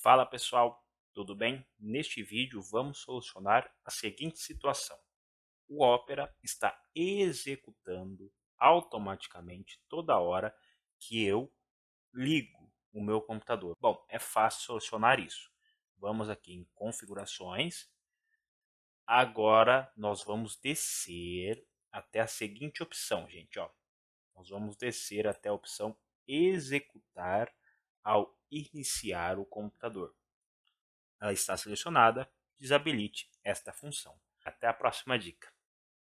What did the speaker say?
Fala pessoal, tudo bem? Neste vídeo vamos solucionar a seguinte situação. O Opera está executando automaticamente toda hora que eu ligo o meu computador. Bom, é fácil solucionar isso. Vamos aqui em configurações. Agora nós vamos descer até a seguinte opção, gente. Ó. Nós vamos descer até a opção executar iniciar o computador. Ela está selecionada, desabilite esta função. Até a próxima dica.